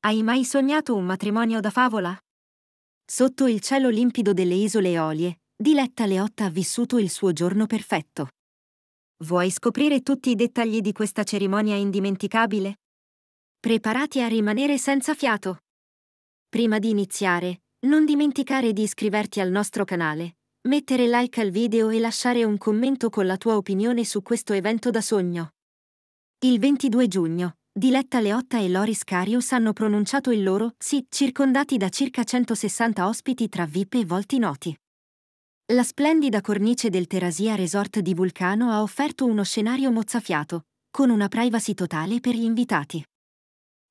Hai mai sognato un matrimonio da favola? Sotto il cielo limpido delle isole Eolie, Diletta Leotta ha vissuto il suo giorno perfetto. Vuoi scoprire tutti i dettagli di questa cerimonia indimenticabile? Preparati a rimanere senza fiato? Prima di iniziare, non dimenticare di iscriverti al nostro canale, mettere like al video e lasciare un commento con la tua opinione su questo evento da sogno. Il 22 giugno, Diletta Leotta e Loris Carius hanno pronunciato il loro sì, circondati da circa 160 ospiti tra VIP e volti noti. La splendida cornice del Terasia Resort di Vulcano ha offerto uno scenario mozzafiato, con una privacy totale per gli invitati.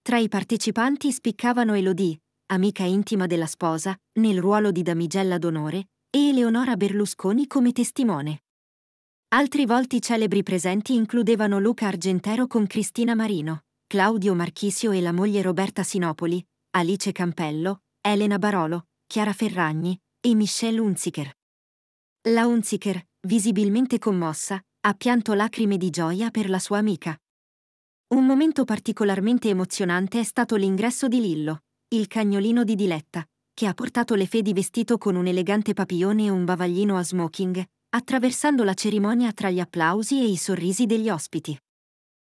Tra i partecipanti spiccavano Elodie, amica intima della sposa, nel ruolo di damigella d'onore, e Eleonora Berlusconi come testimone. Altri volti celebri presenti includevano Luca Argentero con Cristina Marino. Claudio Marchisio e la moglie Roberta Sinopoli, Alice Campello, Elena Barolo, Chiara Ferragni e Michelle Unziker. La Unziker, visibilmente commossa, ha pianto lacrime di gioia per la sua amica. Un momento particolarmente emozionante è stato l'ingresso di Lillo, il cagnolino di Diletta, che ha portato le fedi vestito con un elegante papione e un bavaglino a smoking, attraversando la cerimonia tra gli applausi e i sorrisi degli ospiti.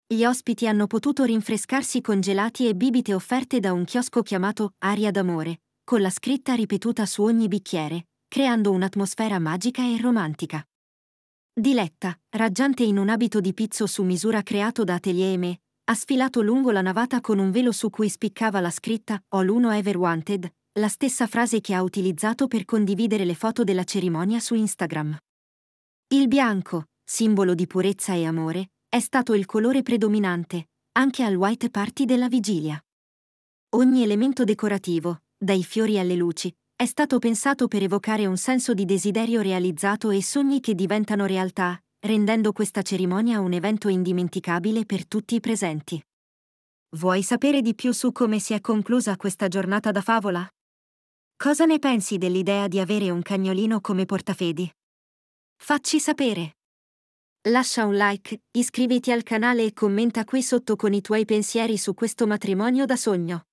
Gli ospiti hanno potuto rinfrescarsi con gelati e bibite offerte da un chiosco chiamato Aria d'amore, con la scritta ripetuta su ogni bicchiere, creando un'atmosfera magica e romantica. Diletta, raggiante in un abito di pizzo su misura creato da Atelier Me, ha sfilato lungo la navata con un velo su cui spiccava la scritta All Uno Ever Wanted, la stessa frase che ha utilizzato per condividere le foto della cerimonia su Instagram. Il bianco, simbolo di purezza e amore, è stato il colore predominante, anche al White Party della vigilia. Ogni elemento decorativo, dai fiori alle luci, è stato pensato per evocare un senso di desiderio realizzato e sogni che diventano realtà, rendendo questa cerimonia un evento indimenticabile per tutti i presenti. Vuoi sapere di più su come si è conclusa questa giornata da favola? Cosa ne pensi dell'idea di avere un cagnolino come portafedi? Facci sapere! Lascia un like, iscriviti al canale e commenta qui sotto con i tuoi pensieri su questo matrimonio da sogno.